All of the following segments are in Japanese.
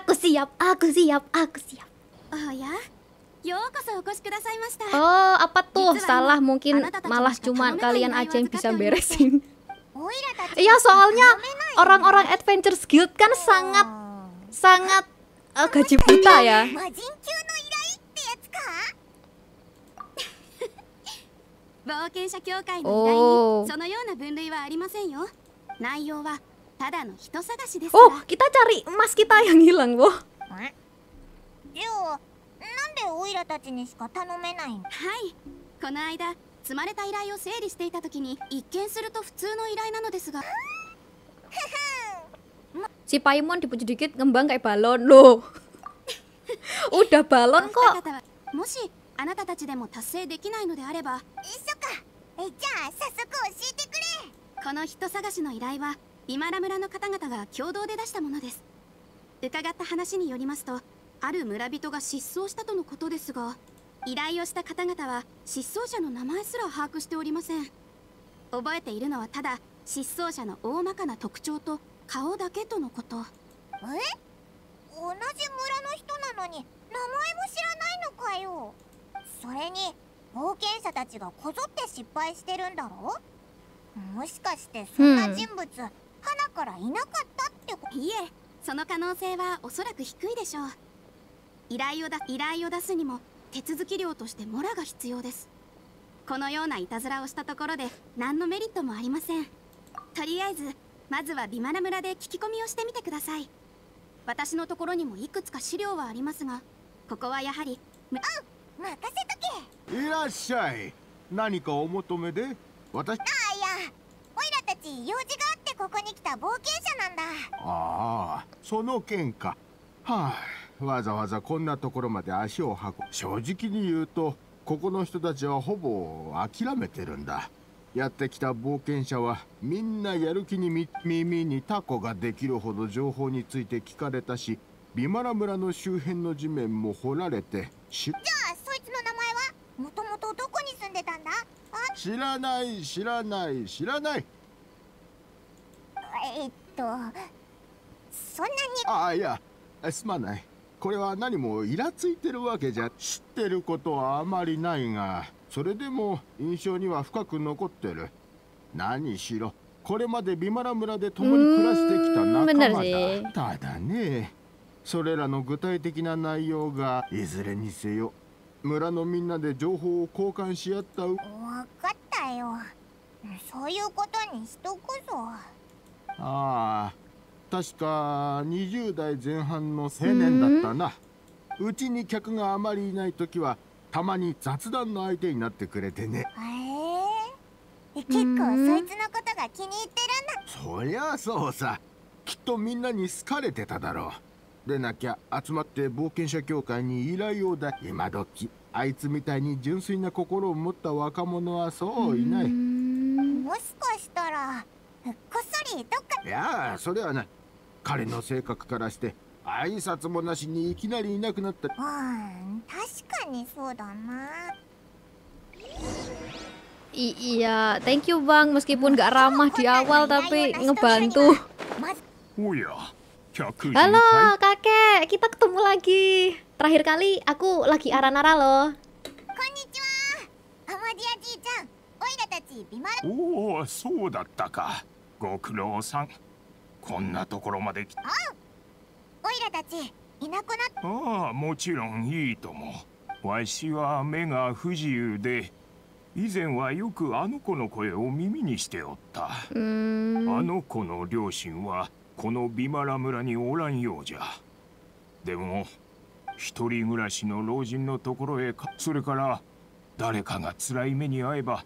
Aku siap, aku siap, aku siap. Oh ya? Oh, apa tuh? Salah mungkin malah cuma kalian aja yang bisa beresin. Iya, soalnya orang-orang adventure Guild kan oh. sangat sangat uh, gaji buta ya. Oh. Oh, kita cari emas kita yang hilang, Bo. Ryo, nande Oira tachi ni shika tanomenai no? Hai. Kono aida, tsumareta irai o seiri shite ita toki ni, ikken suru to futsuu no irai nano desu ga. Si Paimon dipuji dikit ngembang kayak balon loh. Udah balon kok. Moshi anata tachi demo tassei dekinai no de areba. Issho ka. Eh, ja, sassoku oshiite kure. この人探しの依頼は今田村の方々が共同で出したものです伺った話によりますとある村人が失踪したとのことですが依頼をした方々は失踪者の名前すら把握しておりません覚えているのはただ失踪者の大まかな特徴と顔だけとのことえ同じ村の人なのに名前も知らないのかよそれに冒険者たちがこぞって失敗してるんだろもしかしてそんな人物、うん、花からいなかったってこいえその可能性はおそらく低いでしょう依頼をだ依頼を出すにも手続き料としてモラが必要ですこのようないたずらをしたところで何のメリットもありませんとりあえずまずはビマラ村で聞き込みをしてみてください私のところにもいくつか資料はありますがここはやはりうん任せとけいらっしゃい何かお求めで私あいやオイラたち用事があってここに来た冒険者なんだああその件かはあわざわざこんなところまで足を運ぶ正直に言うとここの人たちはほぼ諦めてるんだやってきた冒険者はみんなやる気に耳にタコができるほど情報について聞かれたしビマラ村の周辺の地面も掘られてじゃあもともとどこに住んでたんだ知らない知らない知らないえっとそんなにああいやすまないこれは何もイラついてるわけじゃ知ってることはあまりないがそれでも印象には深く残ってる何しろこれまでビマラ村で共に暮らしてきた仲間だただねそれらの具体的な内容がいずれにせよ村のみんなで情報を交換し合った分かったよそういうことにしとくぞああ確か20代前半の青年だったなうちに客があまりいない時はたまに雑談の相手になってくれてねへえ結構そいつのことが気に入ってるんだそりゃそうさきっとみんなに好かれてただろうでなきゃ集まって冒険者協会に依頼をだ今時あいつみたいに純粋な心を持った若者はそういないもしかしたらこっそりどっかいやそれはない彼の性格からして挨拶もなしにいきなりいなくなったうん確かにそうだない iya, thank you bang. Meskipun gak ramah di awal tapi ngebantu. Oh ya, Halo kakek, kita ketemu lagi. Terakhir kali aku lagi arah-arah loh. Konnichiwa. Amadiya ji-chan. Oira tachi bimaru. Oh, so datta ka. Gokurou-san. こんなところまで来た。おいらたち、いなくなったああ、もちろんいいとも。わしは目が不自由で、以前はよくあの子の声を耳にしておった。あの子の両親はこのビマラ村におらんようじゃでも一人暮らしの老人のところへかそれから誰かが辛い目に遭えば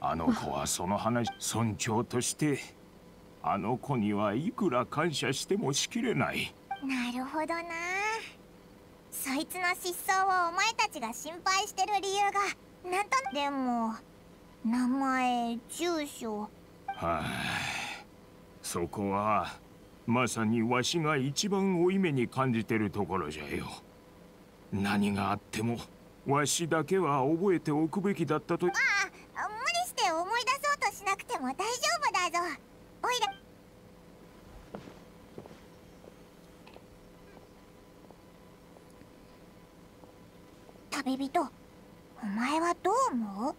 あの子はその話尊重としてあの子にはいくら感謝してもしきれないなるほどなそいつの失踪をお前たちが心配してる理由がなんとでも名前住所はあそこはまさにわしが一番負い目に感じてるところじゃよ何があってもわしだけは覚えておくべきだったとまあ無理して思い出そうとしなくても大丈夫だぞおいら旅人お前はどう思う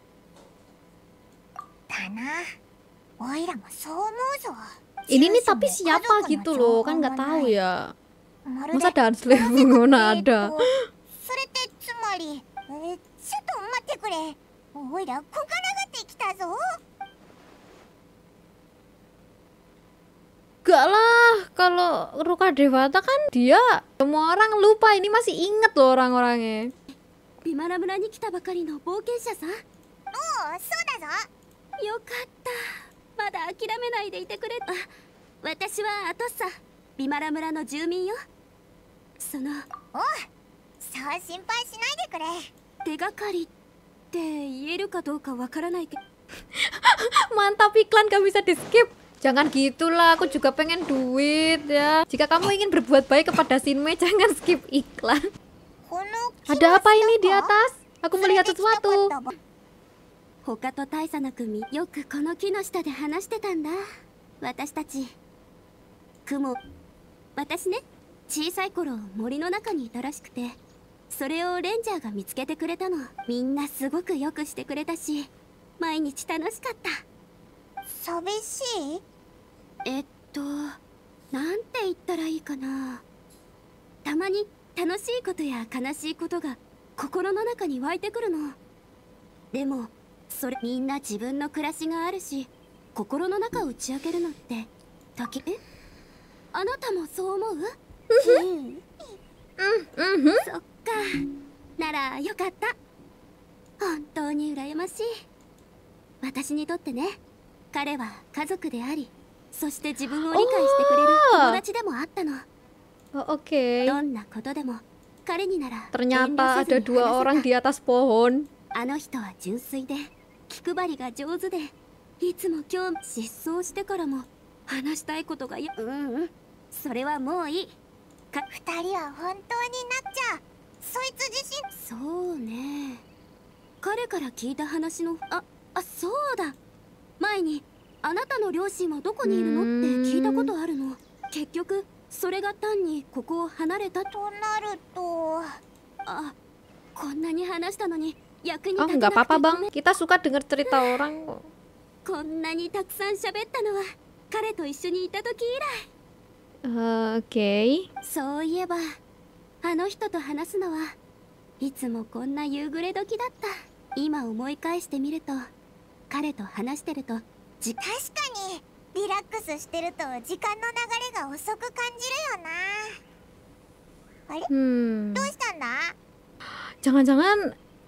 だなおいらもそう思うぞ ini nih iya tapi siapa gitu loh kan nggak tahu ya masa dance slave ngono ada eh, Gak lah, kalau Ruka Dewata kan dia semua orang lupa ini masih inget loh orang-orangnya. Di mana ni kita bakal nopo bouken sha san. Oh, so da zo. Yokatta. まだ諦めないでいてくれあ私はアトッサビマラ村の住民よそのおうそう心配しないでくれ手がかりって言えるかどうかわからないけど mantap iklan gak bisa di skip Jangan gitulah, aku juga pengen duit ya. Jika kamu ingin berbuat baik kepada Sinme, jangan skip iklan. Ada apa ini di atas? Aku melihat sesuatu. 他と大佐の組よくこの木の下で話してたんだ私たち雲私ね小さい頃森の中にいたらしくてそれをレンジャーが見つけてくれたのみんなすごくよくしてくれたし毎日楽しかった寂しいえっとなんて言ったらいいかなたまに楽しいことや悲しいことが心の中に湧いてくるのでもそれみんな自分の暮らしがあるし心の中を打ち明けるのって時えあなたもそう思ううん、うん、うん、そっかならよかった本当に羨ましい私にとってね彼は家族でありそして自分を理解してくれる友達でもあったの Oke. Okay. Ternyata ada dua orang di atas pohon. あの人は純粋で気配りが上手でいつも今日失踪してからも話したいことがやうんうんそれはもういいか2人は本当になっちゃうそいつ自身そうね彼から聞いた話のああそうだ前にあなたの両親はどこにいるのって聞いたことあるの結局それが単にここを離れたとなるとあこんなに話したのに Oh nggak apa-apa bang, kita suka dengar cerita orang kok. こんなにたくさん喋ったのは彼と一緒にいた時以来。OK。そういえばあの人と話すのはいつもこんな夕暮れ時だった。今思い返してみると彼と話してると確かにリラックスしてると時間の流れが遅く感じるよな。あれ、hmm. どうしたんだ？Jangan-jangan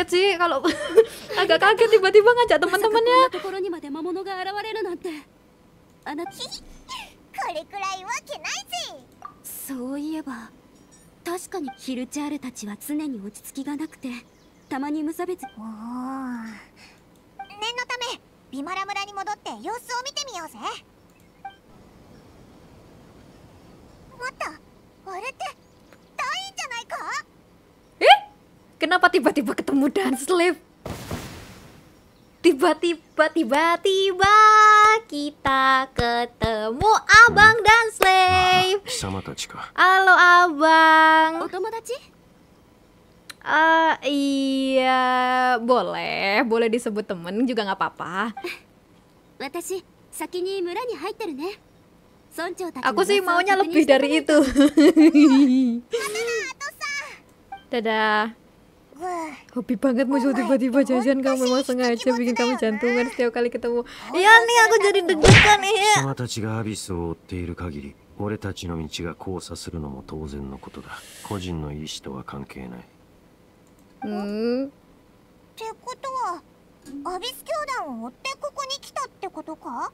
kaget sih kalau agak kaget tiba-tiba ngajak teman-temannya. そういえば確かにヒルチャールたちは常に落ち着きがなくてたまに無差別お念のためビマラ村に戻って様子を見てみようぜもっとあれって Kenapa tiba-tiba ketemu dan slip? Tiba-tiba, tiba-tiba kita ketemu abang dan slave. Ah, Halo abang. Otomo oh, Uh, ah, iya, boleh, boleh disebut temen juga nggak apa-apa. Aku sih maunya lebih dari itu. Dadah. Hobi banget muncul tiba-tiba jajan kamu memang sengaja bikin kamu jantungan setiap kali ketemu. Iya nih aku jadi deg-degan ya. 貴様たちがアビスを追っている限り、俺たちの道が交差するのも当然のことだ。個人の意思とは関係ない。うん。ってことは、アビス教団を追ってここに来たってことか？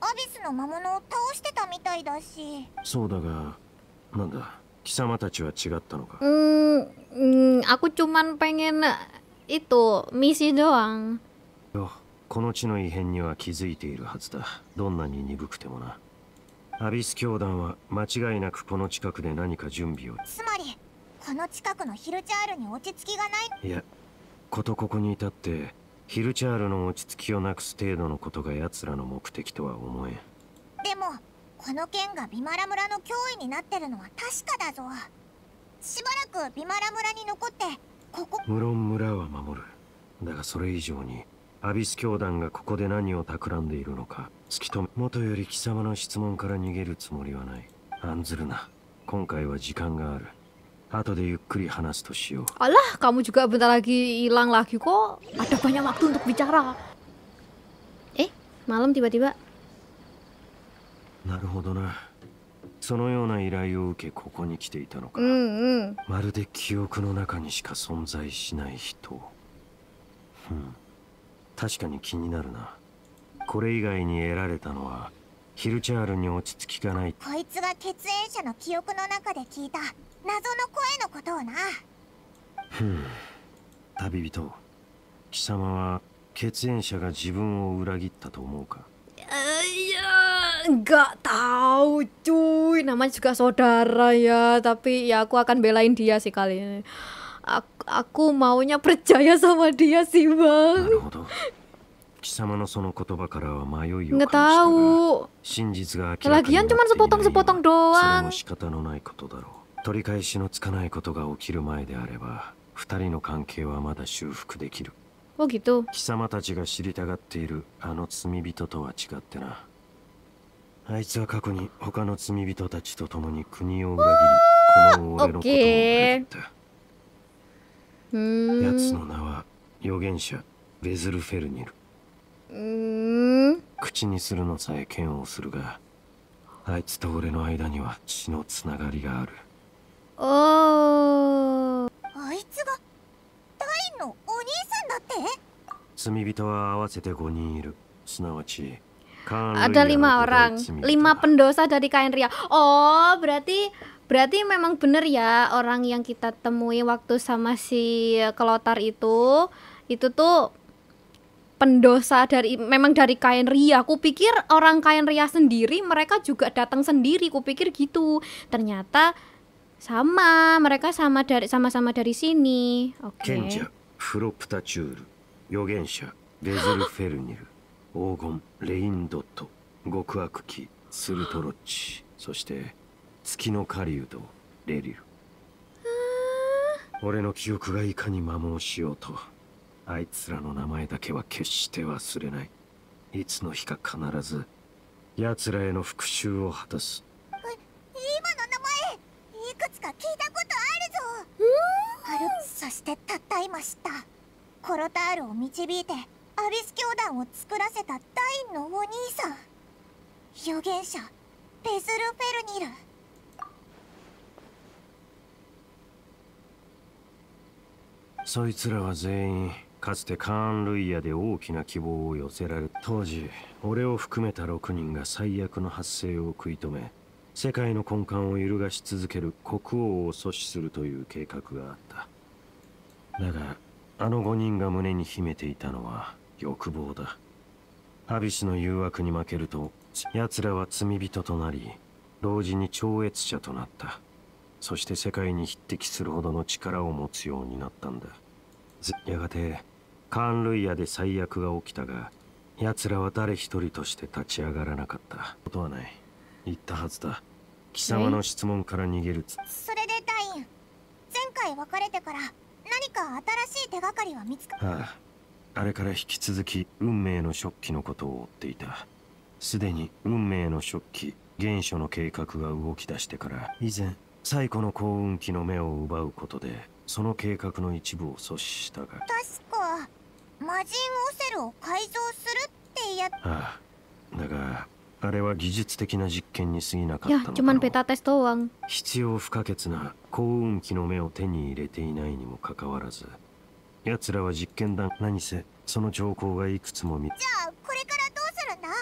アビスの魔物を倒してたみたいだし。そうだが、なんだ。貴様たちは違ったのかうん、うん、あこちょまん a んげ e えっと、n itu m i この地の異変には気づいているはずだどんなに鈍くてもなアビス教団は間違いなくこの近くで何か準備をつまりこの近くのヒルチャールに落ち着きがないいやことここに至ってヒルチャールの落ち着きをなくす程度のことが奴らの目的とは思えんでもこの剣がビマラ村の脅威になってるのは確かだぞしばらくビマラ村に残ってここ無論村は守るだがそれ以上にアビス教団がここで何を企んでいるのか突き止め元より貴様の質問から逃げるつもりはない案ずるな今回は時間がある後でゆっくり話すとしようあら a h kamu juga bentar lagi hilang lagi kok. Ada banyak waktu untuk bicara. Eh, malam tiba-tiba なるほどなそのような依頼を受けここに来ていたのか、うんうん、まるで記憶の中にしか存在しない人うん確かに気になるなこれ以外に得られたのはヒルチャールに落ち着きがないこいつが血縁者の記憶の中で聞いた謎の声のことをなふん旅人貴様は血縁者が自分を裏切ったと思うかいや nggak tahu cuy namanya juga saudara ya tapi ya aku akan belain dia sih kali ini aku, aku maunya percaya sama dia sih bang nggak tahu lagian cuma sepotong-sepotong doang 取り返しのつかないことが起きる前であれば二人の関係はまだ修復できる。おぎと貴様たちが知りたがっているあの罪人とは違ってな。あいつは過去に他の罪人たちと共に国を裏切り、この俺のことを裏切った。奴の名は預言者ベズルフェルニル。口にするのさえ嫌悪するが、あいつと俺の間には血のつながりがある。おあいつがンのお兄さんだって罪人は合わせて5人いる。すなわち Ada iya, lima orang, gitu. lima pendosa dari kain ria. Oh, berarti berarti memang benar ya orang yang kita temui waktu sama si kelotar itu itu tuh pendosa dari memang dari kain ria. Kupikir orang kain ria sendiri mereka juga datang sendiri. Kupikir gitu. Ternyata sama, mereka sama dari sama-sama dari sini. Oke. Okay. 黄金レインドット極悪鬼スルトロッチそして月の狩人レリル俺の記憶がいかに摩耗しようとあいつらの名前だけは決して忘れないいつの日か必ず奴らへの復讐を果たす今の名前いくつか聞いたことあるぞあるそしてたった今知ったコロタールを導いてアビス教団を作らせたダインのお兄さん預言者ペズル・フェルニルそいつらは全員かつてカーン・ルイヤで大きな希望を寄せられ当時俺を含めた6人が最悪の発生を食い止め世界の根幹を揺るがし続ける国王を阻止するという計画があっただがあの5人が胸に秘めていたのは欲望だハビシの誘惑に負けると奴らは罪人となり同時に超越者となったそして世界に匹敵するほどの力を持つようになったんだやがてカーン・ルイヤで最悪が起きたが奴らは誰一人として立ち上がらなかったことはない言ったはずだ貴様の質問から逃げるそれで隊員前回別れてから何か新しい手がかりは見つかった、ああれから引き続き運命の食器のことを追っていたすでに運命の食器原初の計画が動き出してから以前最古の幸運期の目を奪うことでその計画の一部を阻止したが確か魔人オセロを改造するってやっああだがあれは技術的な実験に過ぎなかったの必要不可欠な幸運期の目を手に入れていないにもかかわらず奴らは実験だ何せその兆候がいくつも見じゃあこれからどうするんだ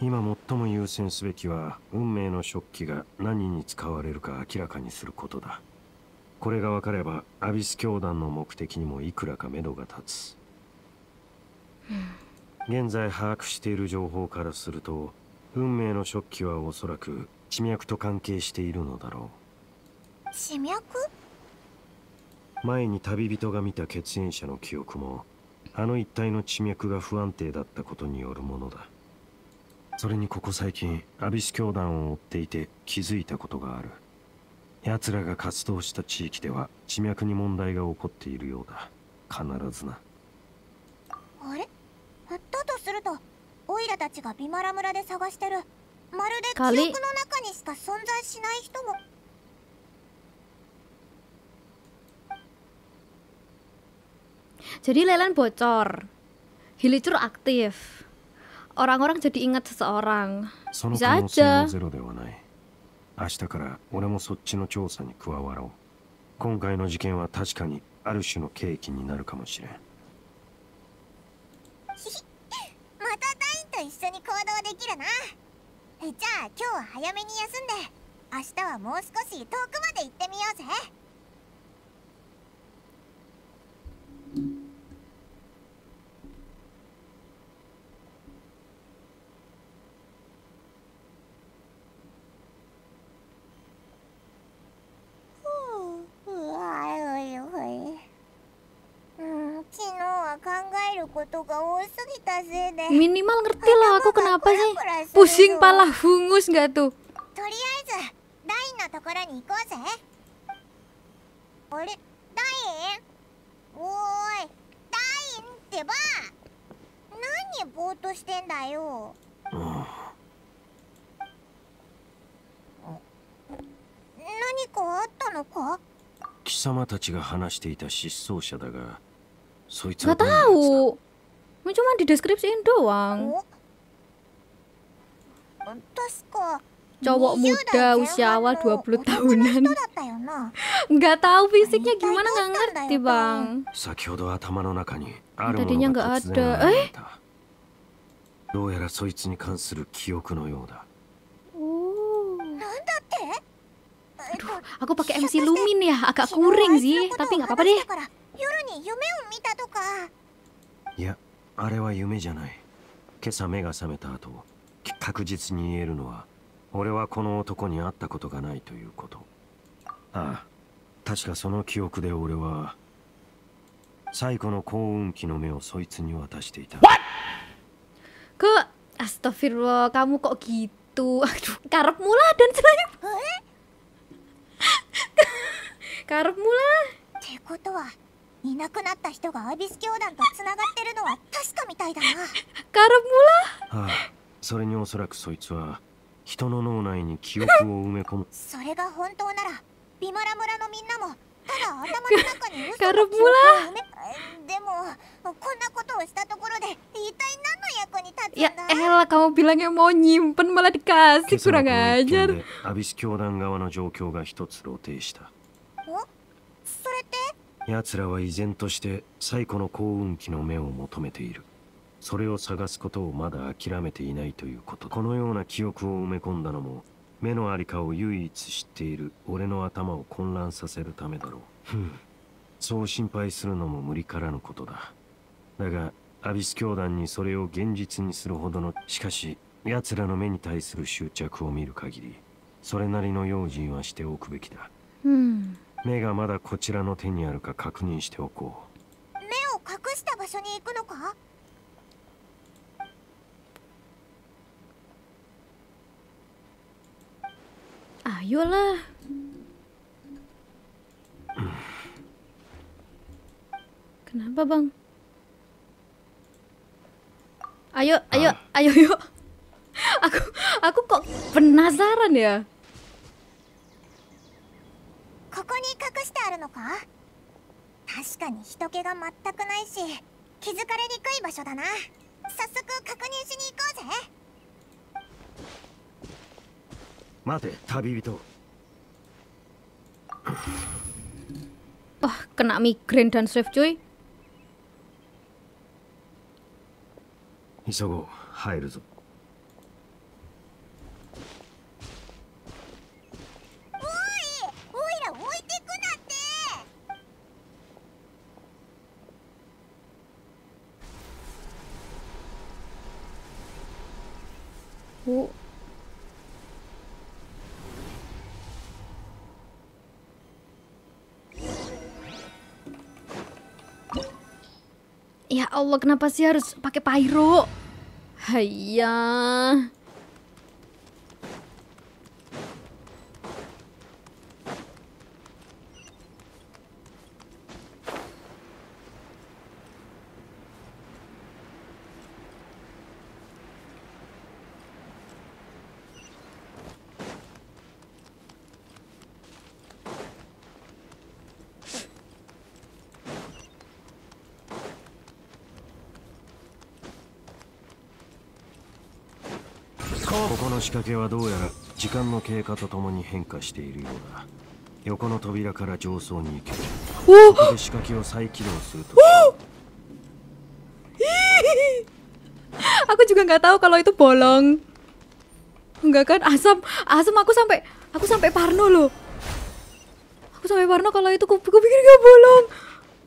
今最も優先すべきは運命の食器が何に使われるか明らかにすることだこれが分かればアビス教団の目的にもいくらか目処が立つ、うん、現在把握している情報からすると運命の食器はおそらく地脈と関係しているのだろう地脈前に旅人が見た血縁者の記憶もあの一帯の地脈が不安定だったことによるものだそれにここ最近アビス教団を追っていて気づいたことがある奴らが活動した地域では地脈に問題が起こっているようだ必ずなあれだとするとオイラたちがビマラ村で探してるまるで記憶の中にしか存在しない人も Jadi Leland bocor. Hilicur aktif. Orang-orang jadi ingat seseorang. Bisa aja. 明日から俺もそっちの調査に加わろう。今回の事件は確かにある種の契機になるかもしれん。またダインと一緒に行動できるな。えじゃあ今日は早めに休んで、明日はもう少し遠くまで行ってみようぜ。あるようん昨日は考えることが多すぎたせいで minimal ngerti lah aku kenapa sih pusing pala hungus nggak tuh とりあえずダインのところに行こうぜあれダインおーいダインってば何ぼーっとしてんだよ何かあったのか貴様たちが話していた失踪者だが、そいつは Gak tahu. Cuma dideskripsiin doang. Cowok muda usia awal 20 tahunan. Gak tahu fisiknya gimana gak ngerti, Bang. Tadinya n gak ada. Eh? どうやらそいつに関する記憶のようだ。おお。なんだって？Aduh, aku pakai MC Lumin ya, agak kuring sih, tapi nggak apa-apa deh. いや、あれは夢じゃない。今朝目が覚めた後、確実に言えるのは、俺はこの男に会ったことがないということ。ああ、確かその記憶で俺は、最古の幸運期の目をそいつに渡していた。What? Ke, astagfirullah, kamu kok gitu? Aduh, karepmu l a dan selain. カル r ラってことはいなくなった人がアビス教団とつながってるのは確かみたいだなカル r ラはあ、それにおそらくそいつは人の脳内に記憶を埋め込むそれが本当ならビマラ村のみんなもただ頭の中に嘘がでもこんなことをしたところで一体何の役に立つんだいや、e l kamu bilangnya mau nyimpen malah dikasih kurang ajar アビス教団側の状況が一つ露呈したおそれって奴らは依然として最古の幸運期の目を求めているそれを探すことをまだ諦めていないということこのような記憶を埋め込んだのも目のありかを唯一知っている俺の頭を混乱させるためだろうふんそう心配するのも無理からぬことだだがアビス教団にそれを現実にするほどのしかし奴らの目に対する執着を見る限りそれなりの用心はしておくべきだうん目がまだこちらの手にあるか確認しておこう目を隠した場所に行くのか Ayolah. Kenapa bang? Ayo, ayo, ah. ayo yuk. aku aku kok penasaran ya. ここに隠してあるのか確かに人気が全くないし気づかれにくい場所だな早速確認しに行こうぜ待て旅人 Wah, kena migrain dan swift cuy. Isogo, haeru zo. お Allah, kenapa sih harus pakai pyro? Hayah. ここの仕掛けはどうやら時間の経過とともに変化しているようだ横の扉から上層に行けおこで仕掛けを再起動すると aku juga nggak tahu kalau itu bolong nggak kan asam asam aku sampai aku sampai parno loh aku sampai parno kalau itu aku, aku pikir nggak bolong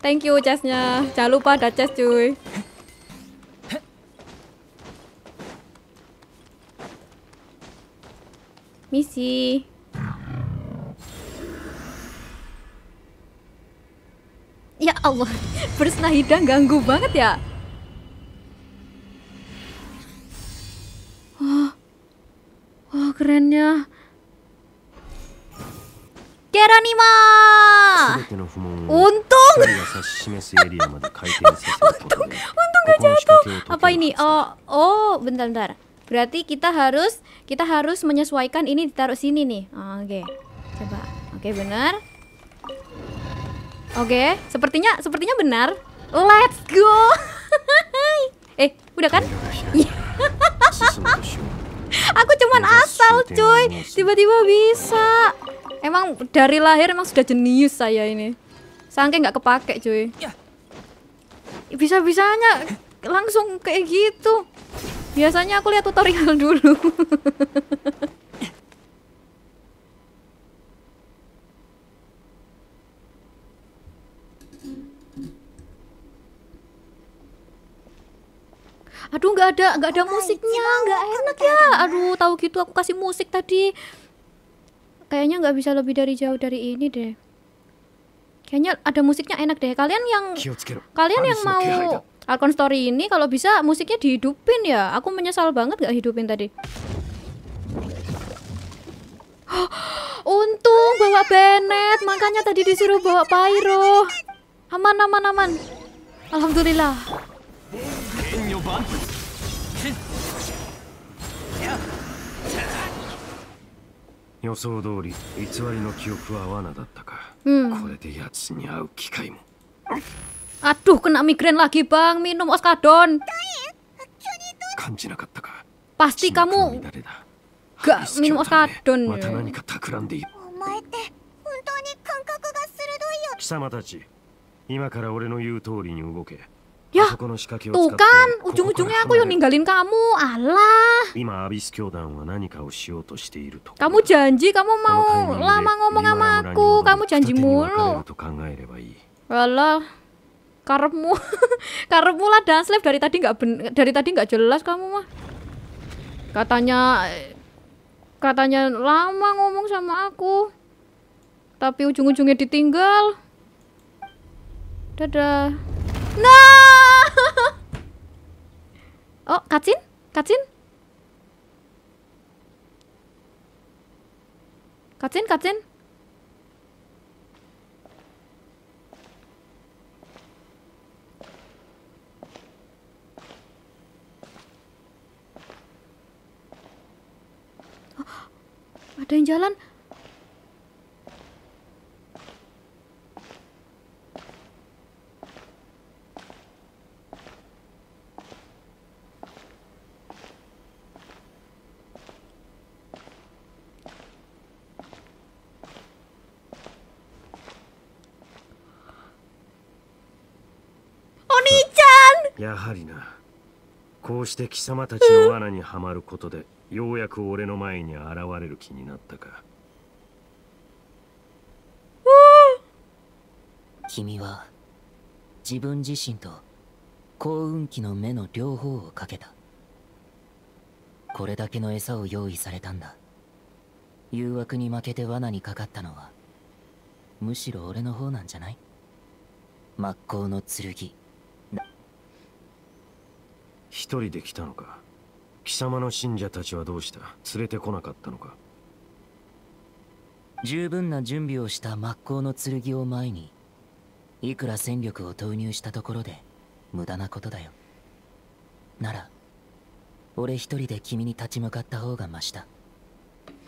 thank you chestnya jangan lupa ada chest cuy Misi. Ya Allah, Bersnahida ganggu banget ya. Wah, oh, wah oh, kerennya. Geronimo! Untung! untung, untung gak jatuh. Apa ini? Oh, oh, bentar-bentar. Berarti kita harus kita harus menyesuaikan ini ditaruh sini nih. Oh, Oke. Okay. Coba. Oke, okay, benar. Oke, okay. sepertinya sepertinya benar. Let's go. eh, udah kan? Aku cuman asal, cuy. Tiba-tiba bisa. Emang dari lahir emang sudah jenius saya ini. Sangke nggak kepake, cuy. Ya. Bisa-bisanya langsung kayak gitu. Biasanya aku lihat tutorial dulu. Aduh nggak ada nggak ada musiknya nggak enak ya? ya. Aduh tahu gitu aku kasih musik tadi. Kayaknya nggak bisa lebih dari jauh dari ini deh. Kayaknya ada musiknya enak deh. Kalian yang kalian yang mau Alcon Story ini kalau bisa musiknya dihidupin ya. Aku menyesal banget gak hidupin tadi. Untung bawa Bennett, makanya tadi disuruh bawa Pyro. Aman, aman, aman. Alhamdulillah. Hmm. Aduh, kena migrain lagi bang. Minum oskadon. Pasti kamu gak minum oskadon. Ya, tuh kan, ujung-ujungnya aku yang ninggalin kamu. Alah. Kamu janji kamu mau lama ngomong sama aku. Kamu janji mulu. Allah karepmu karepmu lah slip dari tadi nggak dari tadi nggak jelas kamu mah katanya katanya lama ngomong sama aku tapi ujung-ujungnya ditinggal dadah nah oh kacin kacin kacin kacin Ada yang jalan. やはりなこうして貴様たちの罠にはまることでようやく俺の前に現れる気になったか君は自分自身と幸運期の目の両方をかけたこれだけの餌を用意されたんだ誘惑に負けて罠にかかったのはむしろ俺の方なんじゃない真っ向の剣一人で来たのか貴様の信者たちはどうした連れてこなかったのか十分な準備をした真っ向の剣を前にいくら戦力を投入したところで無駄なことだよなら俺一人で君に立ち向かった方がマシだ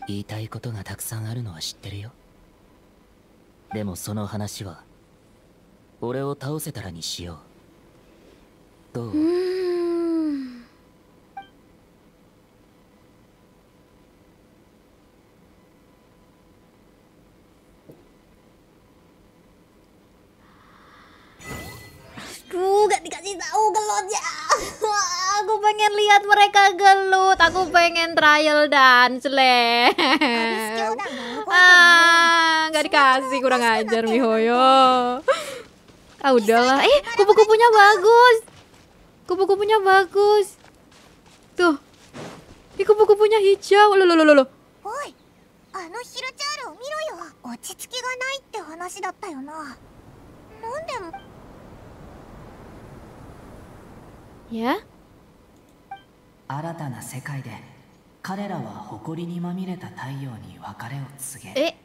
言いたいことがたくさんあるのは知ってるよでもその話は俺を倒せたらにしようどう aku pengen trial dan celeng. ah, nggak dikasih kurang ajar Mihoyo. Ah udahlah. Eh, kupu-kupunya bagus. Kupu-kupunya bagus. Tuh. Ini kupu-kupunya hijau. Loh, loh, loh, loh. lo あのヒルチャールを見ろよ落ち着きがないって話だったよななんで Ya? 新たな世界で彼らは誇りにまみれた太陽に別れを告げ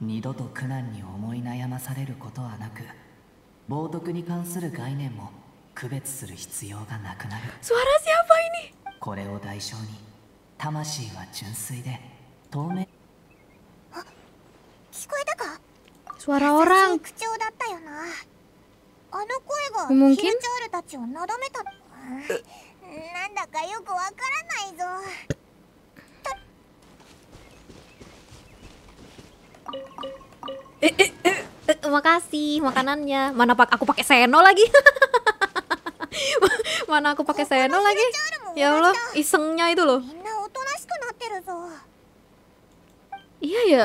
二度と苦難に思い悩まされることはなく冒涜に関する概念も区別する必要がなくなる素らしやばいねこれを代償に魂は純粋で透明あ聞こえたか素わらん口調だったよなあの声がヒルチャールたちをなだめたって なんだかよくわからないぞえええ makasih makanannya mana pak aku pakai seno lagi mana aku pakai seno lagi ya allah isengnya itu loh iya ya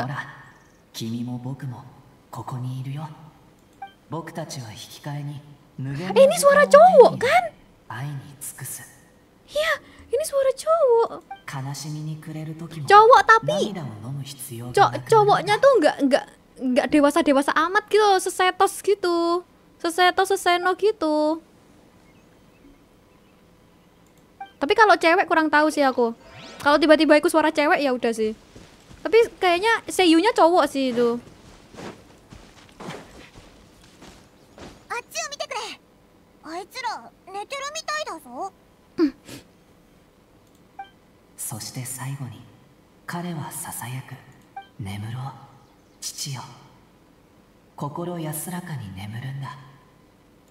eh, ini suara cowok kan? Iya, ini suara cowok. Cowok tapi co cowoknya tuh nggak nggak nggak dewasa dewasa amat gitu, sesetos gitu, sesetos seseno gitu. Tapi kalau cewek kurang tahu sih aku. Kalau tiba-tiba aku suara cewek ya udah sih. Tapi kayaknya seiyunya cowok sih itu. Acu, 寝てるみたいだぞうんそして最後に彼はささやく「眠ろう父よ心安らかに眠るんだ」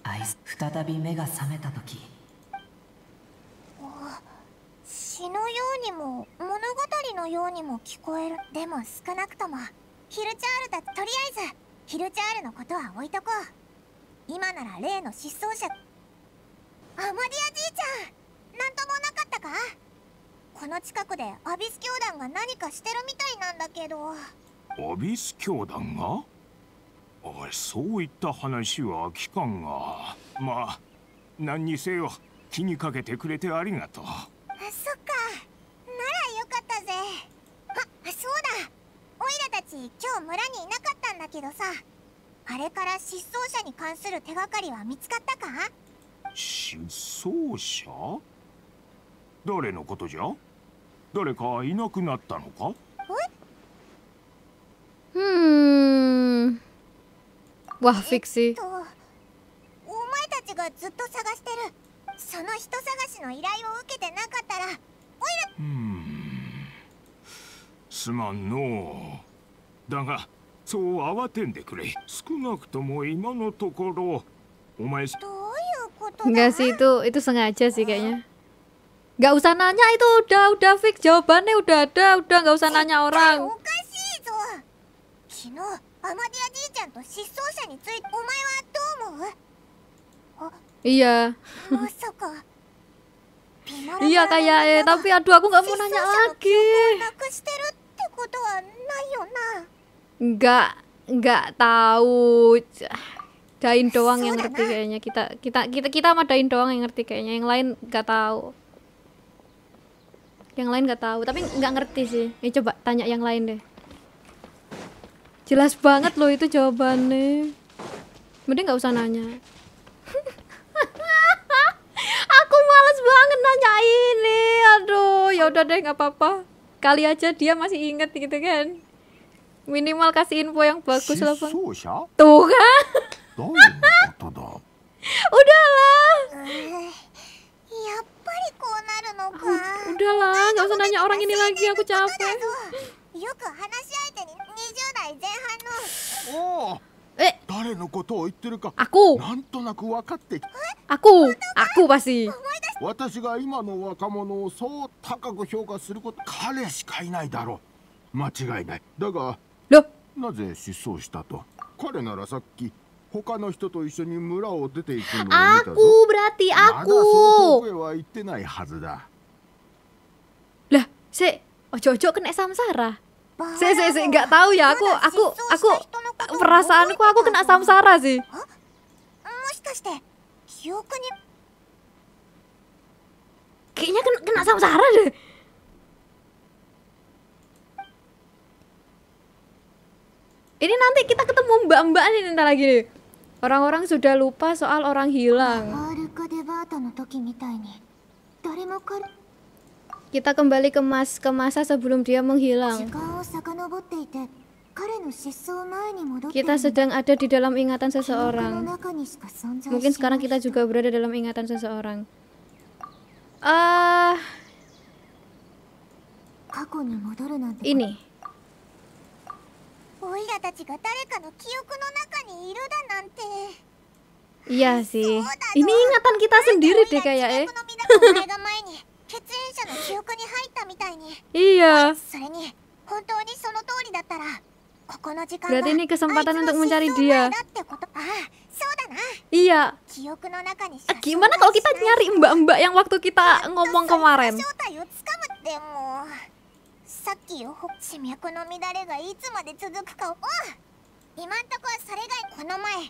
あい再び目が覚めた時詩のようにも物語のようにも聞こえるでも少なくともヒルチャールだとりあえずヒルチャールのことは置いとこう今なら例の失踪者アマディアじいちゃん何ともなかったかこの近くでアビス教団が何かしてるみたいなんだけどアビス教団があそういった話は聞かんがまあ何にせよ気にかけてくれてありがとうそっかならよかったぜあそうだオイラたち今日村にいなかったんだけどさあれから失踪者に関する手がかりは見つかったか出走者誰のことじゃ誰かいなくなったのかうーんわフィクシー、えっと、お前たちがずっと探してるその人探しの依頼を受けてなかったらおいらうんすまんのだがそう慌てんでくれ少なくとも今のところお前と Enggak sih itu itu sengaja sih kayaknya. Enggak usah nanya itu udah udah fix jawabannya udah ada udah enggak usah nanya orang. Oh. Iya. iya kayak eh tapi aduh aku nggak mau nanya lagi. Enggak, nah, nah. enggak tahu. Dain doang yang ngerti kayaknya kita kita kita kita sama Dain doang yang ngerti kayaknya yang lain nggak tahu yang lain nggak tahu tapi nggak ngerti sih ya coba tanya yang lain deh jelas banget loh itu jawabannya mending nggak usah nanya aku males banget nanya ini aduh ya udah deh nggak apa-apa kali aja dia masih inget gitu kan minimal kasih info yang bagus lah bang tuh kan どういうことだ Udah lah. Ya, Udahlah, nggak usah nanya orang ini lagi, aku capek. Oh, eh, aku, aku, aku pasti. 私が今の若者をそう高く評価すること彼しかいないだろう間違いないだがなぜ失踪したと彼ならさっき他の人と一緒に村を出て行くのを見たぞ。Aku berarti aku. kena nggak tahu ya. Aku, aku, aku, perasaanku aku kena samsara sih. Kayaknya kena, kena samsara deh. Ini nanti kita ketemu mbak-mbak nih nanti lagi nih. Orang-orang sudah lupa soal orang hilang. Kita kembali ke mas ke masa sebelum dia menghilang. Kita sedang ada di dalam ingatan seseorang. Mungkin sekarang kita juga berada dalam ingatan seseorang. Ah. Uh, ini. Iya sih. Ini ingatan kita sendiri deh kayak eh. iya. Berarti ini kesempatan untuk mencari dia. Iya. Gimana kalau kita nyari mbak-mbak yang waktu kita ngomong kemarin? さっきよ地脈の乱れがいつまで続くかを今んとこそれがこの前オイ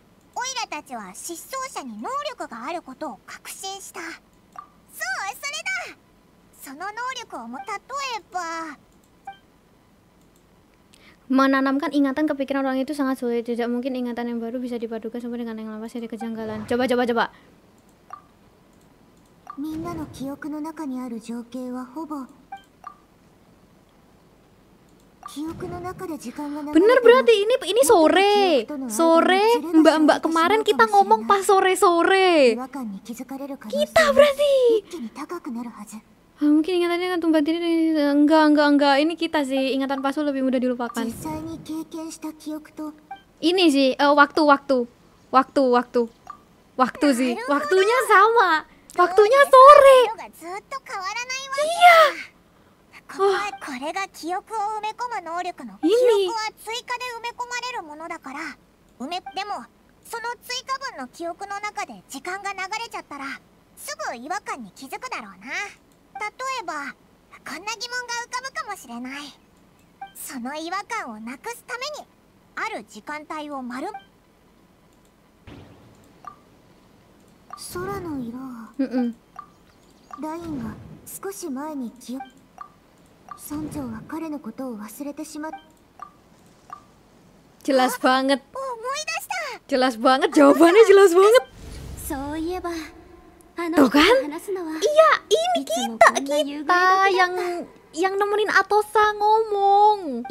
ラたちは失踪者に能力があることを確信したそうそれだその能力をも例えば Menanamkan ingatan ke pikiran orang itu sangat sulit. Tidak mungkin ingatan yang baru bisa dipadukan sama dengan yang lepas dari kejanggalan. Coba, coba, coba. みんなの記憶の中にある情景はほぼ Bener berarti ini ini gitu sore. Sore mbak-mbak kemarin kita ngomong pas sore-sore. Kita berarti. Mungkin ah, ingatannya kan tumbang ini eh, enggak enggak enggak ini kita sih ingatan palsu lebih mudah dilupakan. Ini sih waktu eh, waktu waktu waktu waktu waktu sih waktunya sama waktunya sore. Iya. これが記憶を埋め込む能力の記憶は追加で埋め込まれるものだから埋めでもその追加分の記憶の中で時間が流れちゃったらすぐ違和感に気づくだろうな例えばこんな疑問が浮かぶかもしれないその違和感をなくすためにある時間帯を丸空の色、うんうん、ラインが少し前に記憶 Jelas banget. Jelas banget jawabannya jelas banget. Tuh kan? Iya, ini kita kita yang yang nemenin Atosa ngomong.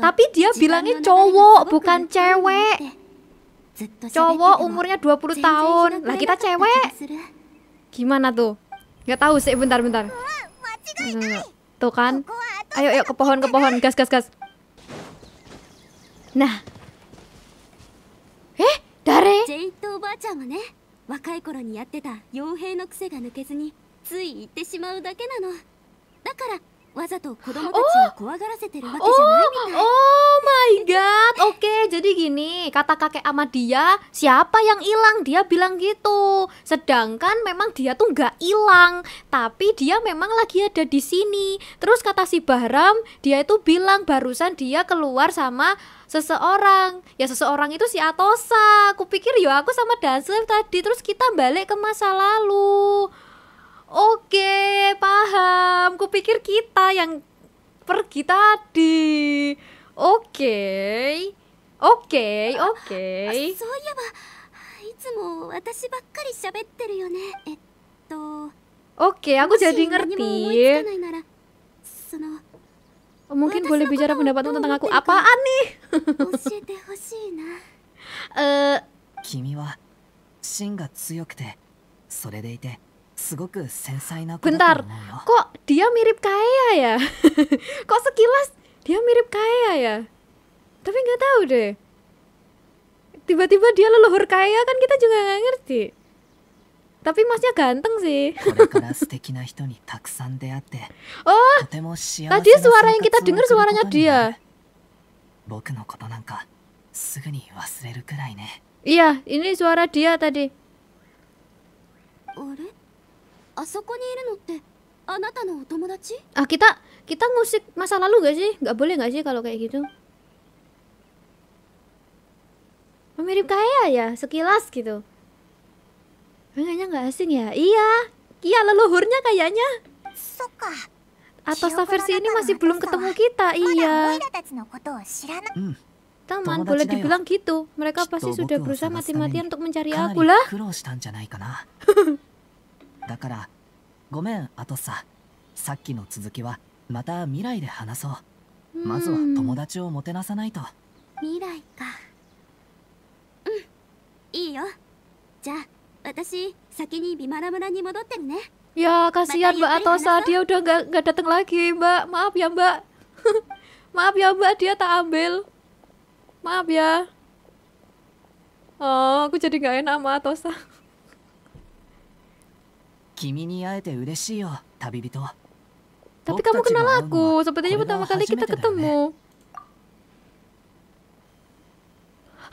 Tapi dia bilangnya cowok, bukan cewek. Cowok umurnya 20 tahun. Lah kita cewek. Gimana tuh? Gak tahu sih, bentar bentar. Tuh kan. Ayo ayo ke pohon ke pohon, gas gas gas. Nah. Eh, dare? Jeito oba-chan はね、若い頃にやってた傭兵の癖が抜けずについ言ってしまうだけなの。だからわざと子供たちを怖がらせてるわけじゃないみたい。Oh, oh oh my god. Oke, okay, jadi gini, kata kakek ama dia, siapa yang hilang? Dia bilang gitu. Sedangkan memang dia tuh nggak hilang, tapi dia memang lagi ada di sini. Terus kata si Bahram, dia itu bilang barusan dia keluar sama seseorang ya seseorang itu si Atosa Kupikir yo ya aku sama Danslev tadi terus kita balik ke masa lalu oke paham kupikir kita yang pergi tadi oke oke oke ah, Oke, aku jadi ngerti. Mungkin boleh bicara pendapatmu tentang aku. Apaan nih? Eh, Kimi wa shin ga tsuyokute, sore de ite. Bentar, kok dia mirip Kaya ya? kok sekilas dia mirip Kaya ya? Tapi nggak tahu deh. Tiba-tiba dia leluhur Kaya kan kita juga nggak ngerti. Tapi masnya ganteng sih. oh, tadi suara yang kita dengar suaranya dia. Iya, ini suara dia tadi. Ah kita kita ngusik masa lalu gak sih? Gak boleh gak sih kalau kayak gitu? Mirip kaya ya, sekilas gitu. Kayaknya nggak asing ya? Iya, iya leluhurnya kayaknya. Atas versi ini masih belum ketemu kita, iya. Taman boleh dibilang gitu. Mereka pasti sudah berusaha mati-matian untuk mencari aku lah. だからごめんあとささっきの続きはまた未来で話そうまずは友達をもてなさないと未来かうんいいよじゃあ私先にビマラ村に戻ってるね Ya kasihan Mbak Atosa, dia udah n g a k g a k datang lagi Mbak. Maaf ya Mbak. Maaf ya Mbak, dia tak ambil. Maaf ya. Oh, aku jadi g a k enak sama Atosa. tapi kamu kenal aku. Sepertinya pertama kali kita ketemu.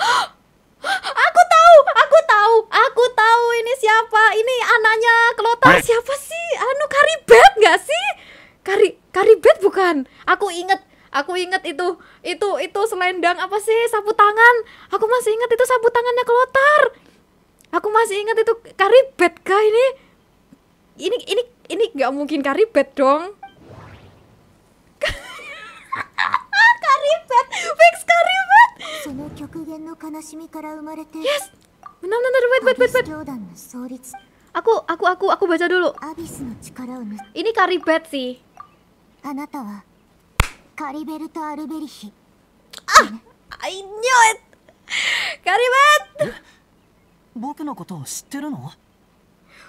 aku tahu, aku tahu, aku tahu ini siapa. Ini anaknya Kelotar eh. siapa sih? Anu Karibet nggak sih? Kari Karibet bukan. Aku inget Aku inget itu, itu, itu selendang apa sih? Sapu tangan. Aku masih inget itu sapu tangannya kelotar. Aku masih inget itu karibet kah ini? ini ini ini nggak mungkin karibet dong karibet fix karibet yes benar benar wait wait wait wait aku aku aku aku baca dulu ini karibet sih ah I knew it no?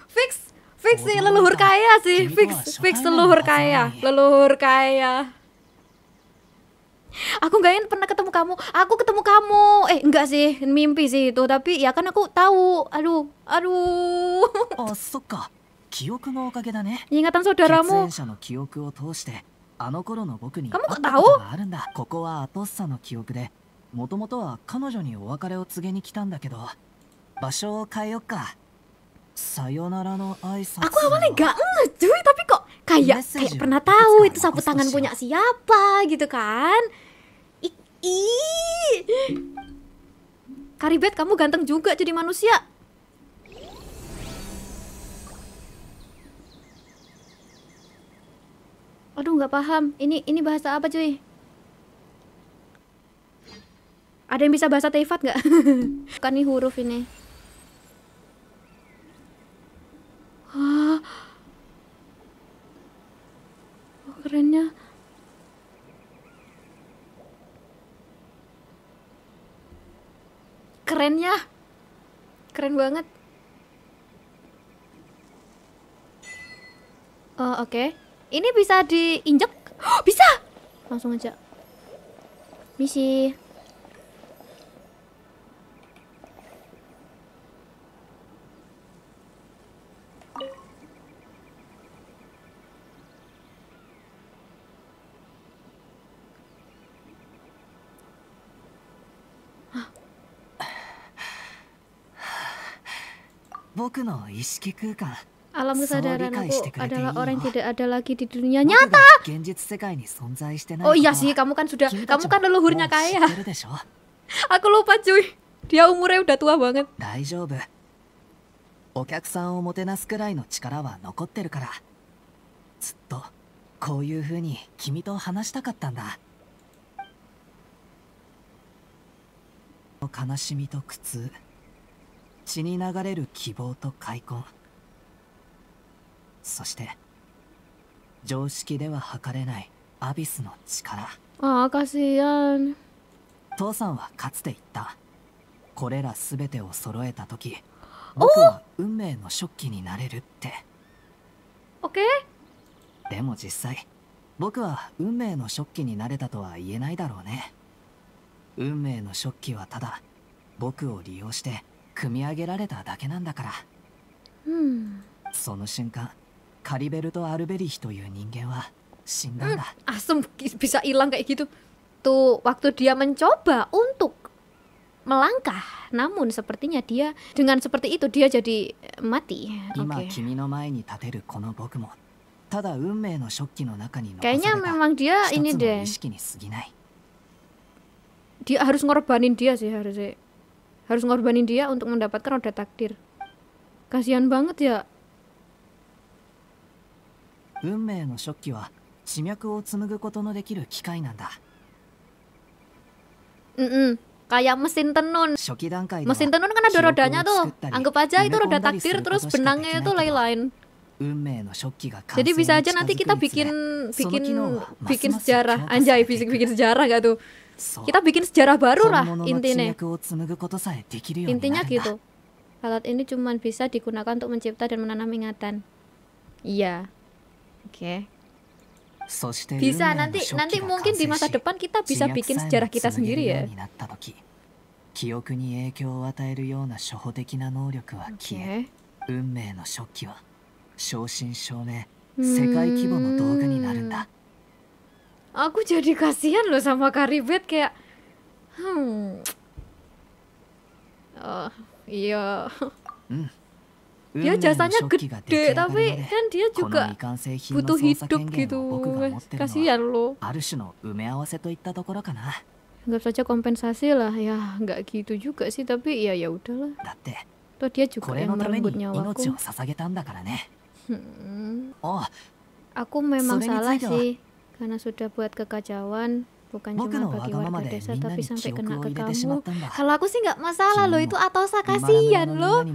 Fix Fix sih leluhur kaya sih, fix fix leluhur kaya, leluhur kaya. Aku nggak pernah ketemu kamu. Aku ketemu kamu. Eh, enggak sih, mimpi sih itu. Tapi ya kan aku tahu. Aduh, aduh. Oh, sokka. Ingatan saudaramu. Kamu kok tahu? ここはアトッサの記憶で、もともとは彼女にお別れを告げに来たんだけど、場所を変えよっか。Aku awalnya gak cuy, tapi kok kayak kayak ya? pernah tahu itu sapu tangan punya siapa gitu kan. Ii. Karibet kamu ganteng juga jadi manusia. Aduh nggak paham. Ini ini bahasa apa cuy? Ada yang bisa bahasa Teifat nggak? Bukan nih huruf ini. Wah. Wah oh, kerennya. Kerennya. Keren banget. Oh, oke. Okay. Ini bisa diinjek? bisa. Langsung aja. Misi. Alam kesadaran aku adalah orang yang tidak ada lagi di dunia nyata. Oh iya sih, kamu kan sudah, kamu kan leluhurnya kaya. Aku lupa cuy, dia umurnya udah tua banget. お客さんをもてなすくらいの力は残ってるからずっとこういうふうに君と話したかったんだ悲しみと苦痛血に流れる希望と開墾そして常識では測れないアビスの力あかしやん父さんはかつて言ったこれら全てを揃えた時僕は運命の食器になれるってケーでも実際僕は運命の食器になれたとは言えないだろうね運命の食器はただ僕を利用して組み上げられただけなんだからうんその瞬間カリベルとアルベリヒという人間は死んだんだ、うん、asem hilang kayak gitu tuh waktu dia mencoba untuk melangkah namun sepertinya dia dengan seperti itu dia jadi eh, mati okay. kayaknya memang dia ini deh dia harus ngorbanin dia sih harusnya harus ngorbanin dia untuk mendapatkan roda takdir kasihan banget ya kayak mesin tenun. Mesin tenun kan ada rodanya tuh. Anggap aja itu roda takdir terus benangnya itu lain-lain. Jadi bisa aja nanti kita bikin bikin bikin sejarah. Anjay, bikin bikin sejarah gak tuh? Kita bikin sejarah baru lah intinya. Intinya gitu. Alat ini cuma bisa digunakan untuk mencipta dan menanam ingatan. Iya. Oke. Okay. Bisa nanti nanti mungkin di masa depan kita bisa bikin sejarah kita sendiri ya. 記憶に影響を与えるような初歩的な能力は消え、運命の食器は正真正銘世界規模の道具になるんだ。aku jadi kasihan loh sama Karibet kayak hmm oh iya hmm. dia hmm, jasanya gede tapi ya. kan dia juga butuh hidup gitu kasihan loh anggap saja kompensasi lah ya nggak gitu juga sih tapi ya ya udahlah Tuh dia juga yang merenggut nyawaku hmm. Oh. aku memang salah sih karena sudah buat kekacauan bukan cuma bagi warga desa tapi sampai kena ke kamu. Kalau aku sih nggak masalah loh itu Atosa kasihan loh.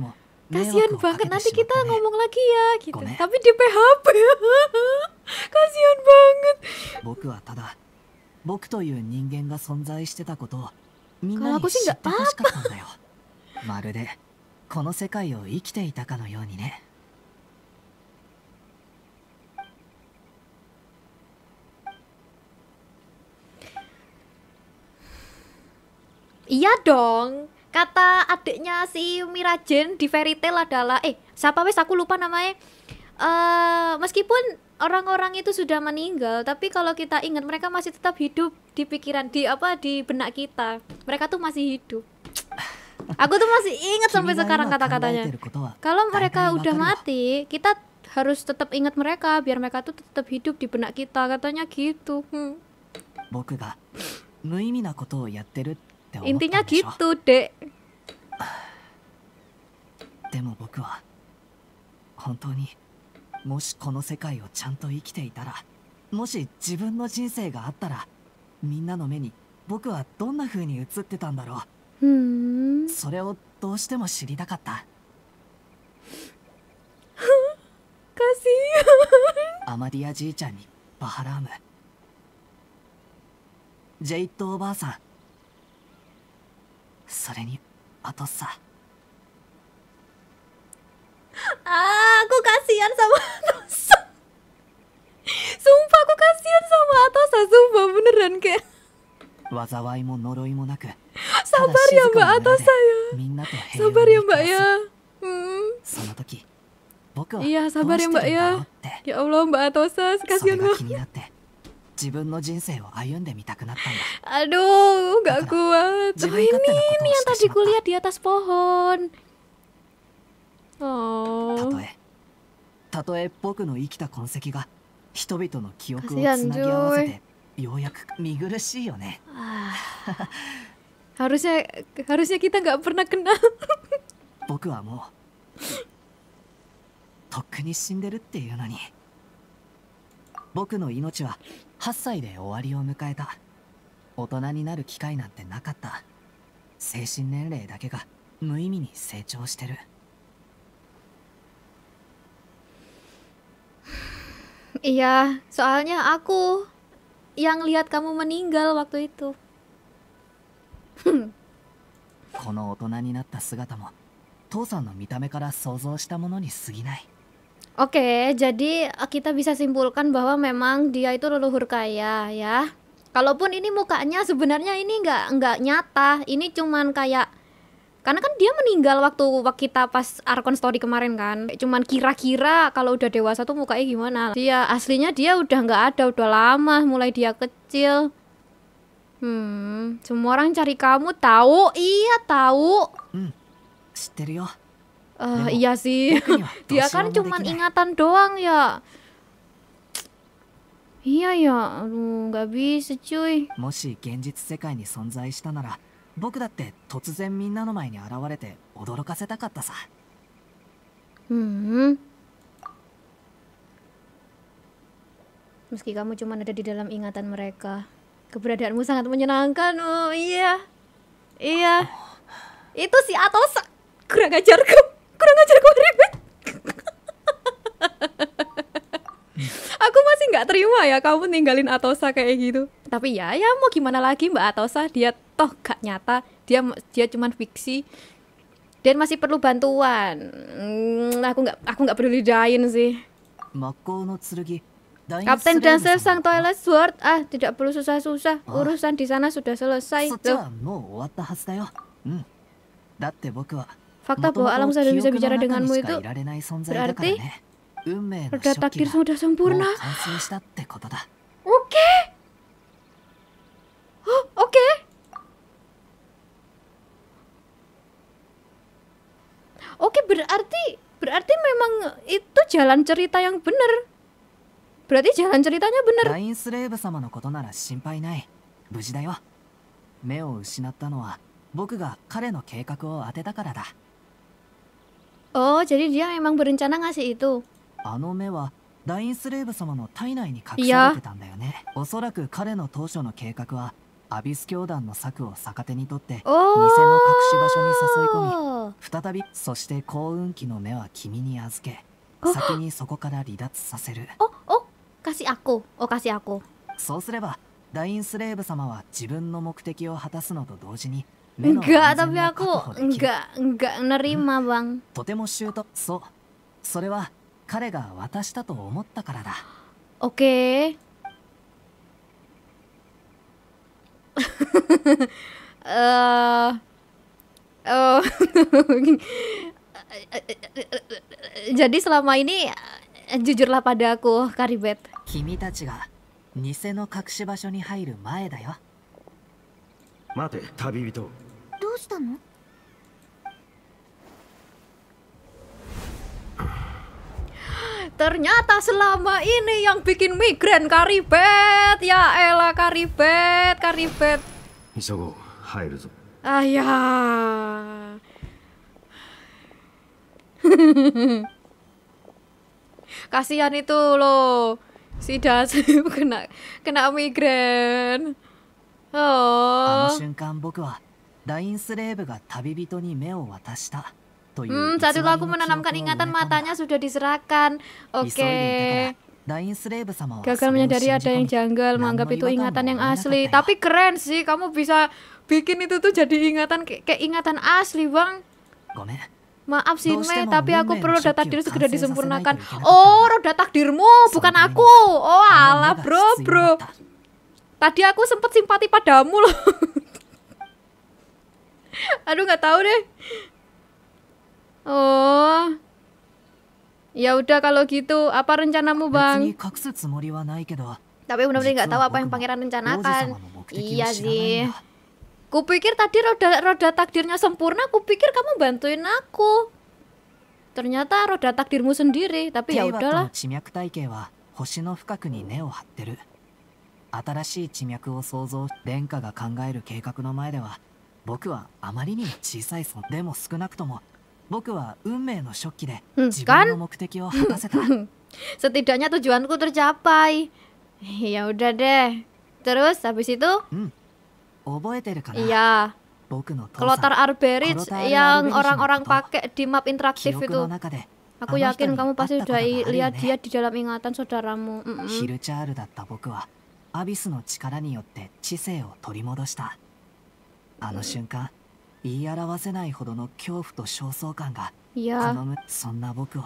Kasihan banget nanti kita ngomong lagi ya gitu. Tapi di PHP. kasihan banget. Kalau aku sih nggak apa-apa. Iya dong. Kata adiknya si Mirajen di Fairy Tail adalah eh siapa wes aku lupa namanya. Uh, meskipun orang-orang itu sudah meninggal, tapi kalau kita ingat mereka masih tetap hidup di pikiran di apa di benak kita. Mereka tuh masih hidup. Aku tuh masih ingat sampai sekarang kata-katanya. Kalau mereka udah mati, kita harus tetap ingat mereka biar mereka tuh tetap hidup di benak kita katanya gitu. Hmm. Intinya g i t でも僕は本当にもしこの世界をちゃんと生きていたらもし自分の人生があったらみんなの目に僕はどんなふうに映ってたんだろうそれをどうしても知りたかったアマディアじいちゃんにバハラームジェイットおばあさんそれにあとさ ah aku kasihan sama Atosa sumpah aku kasihan sama Atosa sumpah beneran kayak 災いも呪いもなく sabar ya mbak Atosa ya sabar ya mbak ya hmm. その時 Iya sabar ya mbak ya Ya Allah mbak Atosa Kasihan banget 自分の人生を歩んでみたくなったんだ。Aduh, gak k u たとえ僕の生きた痕跡が人々の記憶をつなぎ合わせてようやく見苦しいよね。僕 はもうとっくに死んでるっていうのに。僕の命は8歳で終わりを迎えた大人になる機会なんてなかった精神年齢だけが無意味に成長してる Iya, soalnya aku yang lihat kamu meninggal waktu itu. この大人になった姿も父さんの見た目から想像したものに過ぎない。Oke, jadi eh, kita bisa simpulkan bahwa memang dia itu leluhur kaya ya. Kalaupun ini mukanya sebenarnya ini enggak enggak nyata, ini cuman kayak karena kan dia meninggal waktu waktu kita pas Arkon Story kemarin kan. Cuman kira-kira kalau udah dewasa tuh mukanya gimana? Dia aslinya dia udah enggak ada, udah lama mulai dia kecil. Hmm, semua orang cari kamu tahu? Iya tahu. Hmm, Uh, iya sih. Ya, Dia kan cuma gitu ya. ingatan doang ya. Iya ya, aduh nggak bisa cuy. Hmm. Meski kamu cuma ada di dalam ingatan mereka, keberadaanmu sangat menyenangkan. Oh iya, iya. Oh. Itu si Atos kurang ajar kamu kurang ajar kok ribet aku masih nggak terima ya kamu ninggalin Atosa kayak gitu tapi ya ya mau gimana lagi mbak Atosa dia toh gak nyata dia dia cuman fiksi dan masih perlu bantuan hmm, aku nggak aku nggak peduli Dain sih Kapten Dancer sang toilet Sword ah tidak perlu susah-susah ah. urusan di sana sudah selesai loh. Oh, Fakta bahwa alam sadar bisa bicara denganmu itu berarti roda takdir sudah sempurna. Oke. Oh, oke. Okay. Oke, berarti berarti memang itu jalan cerita yang benar. Berarti jalan ceritanya benar. Oh, jadi dia emang berencana ngasih itu. あの目はラインスレーブ様の体内に隠されてたんだよね。おそらく彼の当初の計画はアビス教団の策を逆手にとって偽の隠し場所に誘い込み再びそして幸運期の目は君に預け先にそこから離脱させるおお貸しあこお貸しあこそうすればラインスレーブ様は自分の目的を果たすのと同時に Enggak, tapi aku enggak enggak nerima, Bang. Eh oh. Jadi selama ini jujurlah pada aku, Karibet. Kimi tachi ga nise no kakushi basho ni hairu mae da yo. Mate, tabibito. ternyata selama ini yang bikin migran Karibet. Ya elah Karibet, Karibet. Isogo, hair Ayah. Ya. Kasihan itu loh. Si Dasu kena kena migran. Oh. Hmm, satu lagu menanamkan ingatan matanya sudah diserahkan. Oke. Okay. Gagal menyadari ada yang janggal menganggap itu ingatan yang asli. Tapi keren sih, kamu bisa bikin itu tuh jadi ingatan kayak ke ingatan asli, Bang. Maaf sih, Me, tapi aku perlu data takdir segera disempurnakan. Oh, roda takdirmu, bukan aku. Oh, alah, bro, bro. Tadi aku sempat simpati padamu loh. Aduh nggak tahu deh. Oh. Ya udah kalau gitu, apa rencanamu, Bang? Tapi benar-benar nggak tahu apa yang pangeran rencanakan. Iya sih. Kupikir tadi roda roda takdirnya sempurna, kupikir kamu bantuin aku. Ternyata roda takdirmu sendiri, tapi ya udahlah. 新しい地脈を創造殿下が考える計画の前では僕はあまりにも小さい存でも少なくとも僕は運命の食器で自分の目的を果たせた setidaknya tujuanku tercapai ya udah deh terus habis itu iya kloter Arberidge yang orang-orang pakai di map interaktif itu aku yakin kamu pasti sudah lihat dia di dalam ingatan saudaramu あの瞬間言い表せないほどの恐怖と焦燥感がいやそんな僕を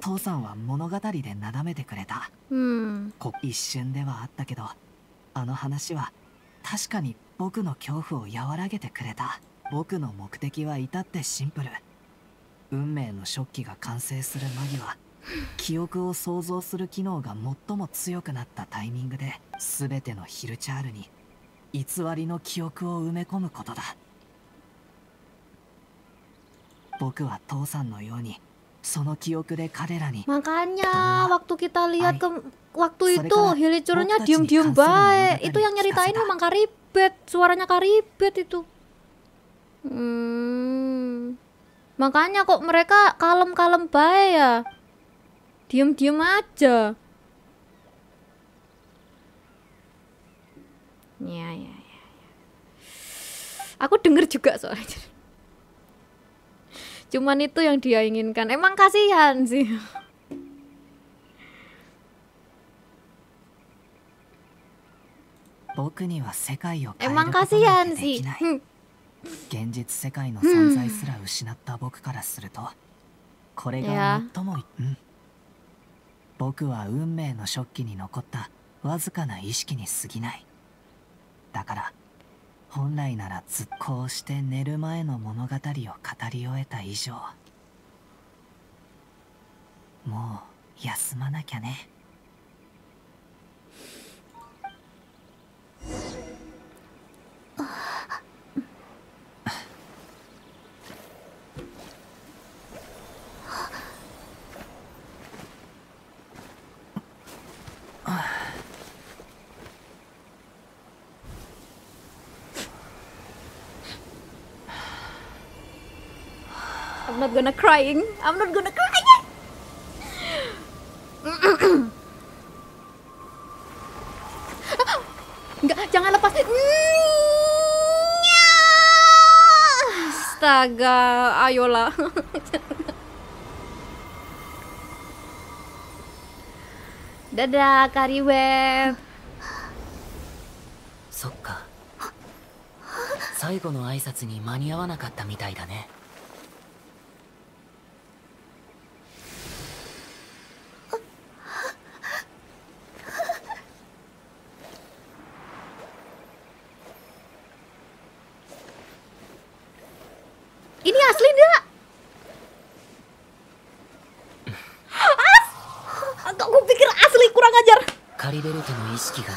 父さんは物語でなだめてくれた、うん、一瞬ではあったけどあの話は確かに僕の恐怖を和らげてくれた僕の目的は至ってシンプル運命の食器が完成する間際 記憶を想像する機能が最も強くなったタイミングで全てのヒルチャールに偽りの記憶を埋め込むことだ僕は父さんのようにその記憶で彼らに makanya waktu kita lihat ke waktu itu Hilichurnya diem-diem baik itu yang nyeritain memang karibet suaranya karibet itu hmm. makanya kok mereka kalem-kalem baik ya diem-diem aja ya ya ya aku denger juga soalnya cuman itu yang dia inginkan emang kasihan sih Emang kasihan sih. Ya. だから本来ならずっこうして寝る前の物語を語り終えた以上もう休まなきゃね gonna crying. I'm not gonna crying. Enggak, jangan lepas. Astaga, ayolah. Dadah, Kariweb. そっか最後の挨拶に間に合わなかったみたいだね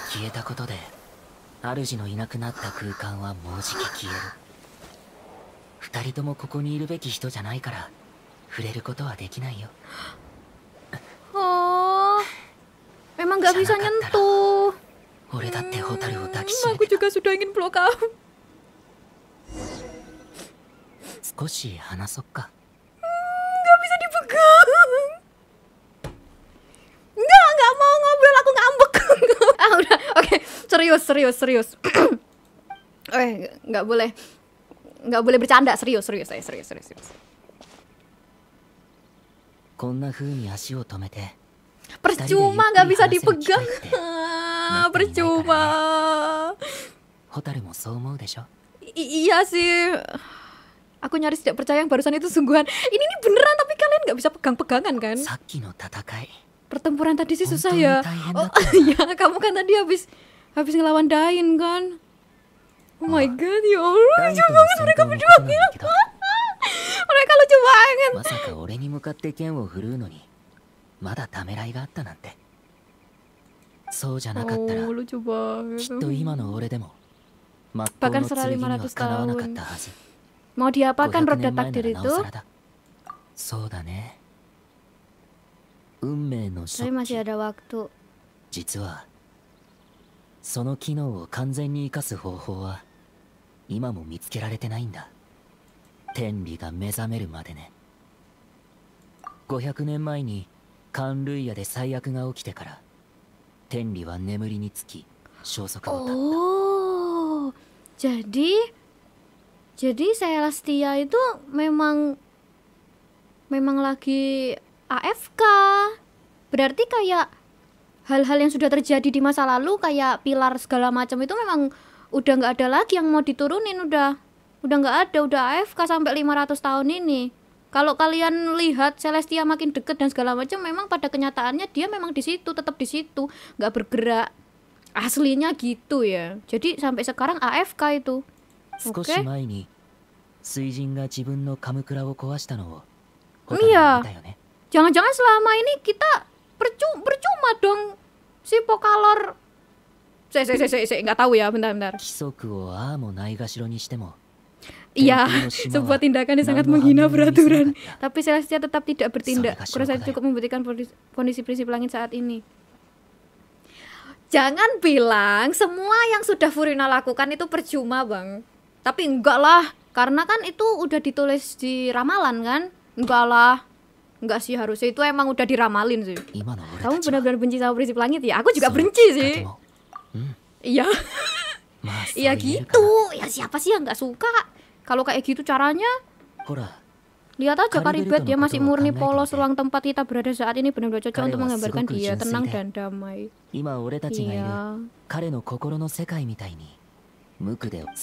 消えたことで主のいなくなった空間はもうじき消える二人ともここにいるべき人じゃないから触れることはできないよ Oh, e m a n g gak bisa nyentuh. aku juga sudah ingin peluk kamu. 少し話そっか。serius serius serius eh nggak boleh nggak boleh bercanda serius serius saya eh, serius serius, serius. Percuma nggak bisa dipegang. Percuma. Hotaru semua, Iya sih. Aku nyaris tidak percaya yang barusan itu sungguhan. Ini ini beneran tapi kalian nggak bisa pegang-pegangan kan? Pertempuran tadi sih susah ya. Oh iya, kamu kan tadi habis habis ngelawan Dain kan oh, oh my god ya Allah lucu banget mereka berdua mereka lucu banget まさか俺に向かって剣を振るうのにまだためらいがあったなんてそうじゃなかったらきっと今の俺でも oh, bahkan setelah 500 tahun mau diapakan roda takdir itu tapi masih ada waktu 実はその機能を完全に生かす方法は今も見つけられてないんだ天理が目覚めるまでね500年前に寒類夜で最悪が起きてから天理は眠りにつき消息を絶ったおお jadi jadi Celestia itu memang memang lagi AFK berarti kayak hal-hal yang sudah terjadi di masa lalu kayak pilar segala macam itu memang udah nggak ada lagi yang mau diturunin udah udah nggak ada udah AFK sampai 500 tahun ini kalau kalian lihat Celestia makin deket dan segala macam memang pada kenyataannya dia memang di situ tetap di situ nggak bergerak aslinya gitu ya jadi sampai sekarang AFK itu oke okay? Iya. Jangan-jangan selama ini kita percuma, percuma dong si Pokalor saya saya saya saya nggak tahu ya bentar bentar Iya, sebuah tindakan yang sangat menghina peraturan. Tapi Celestia tetap tidak bertindak. Kurasa cukup membuktikan kondisi prinsip langit saat ini. Jangan bilang semua yang sudah Furina lakukan itu percuma, Bang. Tapi enggak lah, karena kan itu udah ditulis di ramalan kan? Enggak lah. Enggak sih harusnya itu emang udah diramalin sih. Kamu benar-benar benci sama prinsip langit ya? Aku juga benci sih. Hmm? Iya. iya. Iya gitu. Ya siapa sih yang nggak suka? Kalau kayak gitu caranya. Lihat aja ribet dia masih murni polos ruang tempat kita berada saat ini benar-benar cocok untuk menggambarkan dia tenang dan damai. Iya. Bahkan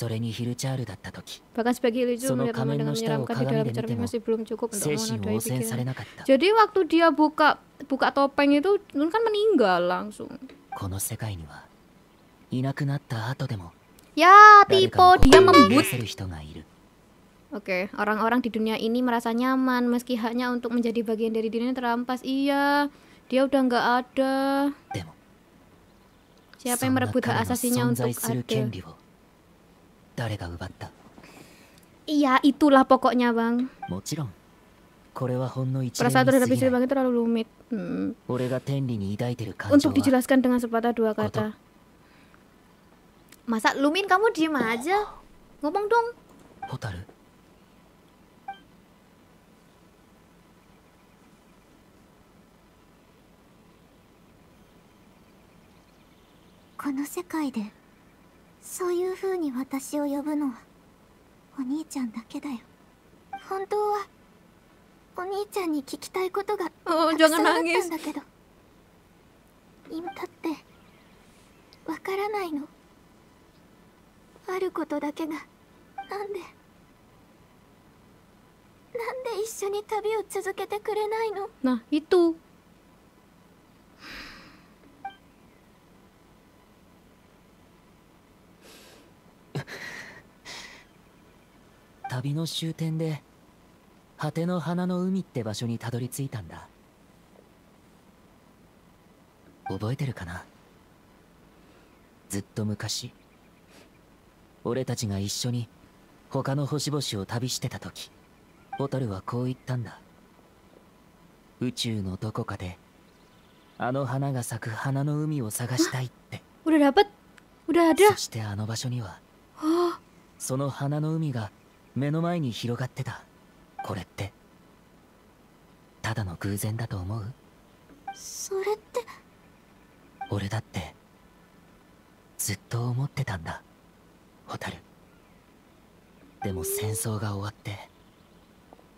sebagai Ilizu melihat Roman dengan menyeramkan di dalam cermin masih belum cukup untuk menodai pikiran. Jadi waktu dia buka buka topeng itu, Nun kan meninggal langsung. Ya, tipe dia membut. Oke, okay. orang-orang di dunia ini merasa nyaman meski haknya untuk menjadi bagian dari dirinya terampas. Iya, dia udah nggak ada. Siapa yang merebut hak asasinya untuk ada? Iya, itulah pokoknya, Bang. Perasaan terhadap istri Bang itu terlalu rumit. Hmm. Untuk dijelaskan dengan sepatah dua kata. Masa Lumin kamu diem aja? Ngomong dong. Hotaru. Kono sekai そういう風に私を呼ぶのはお兄ちゃんだけだよ本当はお兄ちゃんに聞きたいことがたくさんあったんだけど今だってわからないのあることだけがなんでなんで一緒に旅を続けてくれないのな、いと。旅の終点で果ての花の海って場所にたどり着いたんだ覚えてるかなずっと昔俺たちが一緒に他の星々を旅してた時蛍はこう言ったんだ宇宙のどこかであの花が咲く花の海を探したいってそしてあの場所にはその花の海が目の前に広がってたこれってただの偶然だと思うそれって俺だってずっと思ってたんだ蛍でも戦争が終わって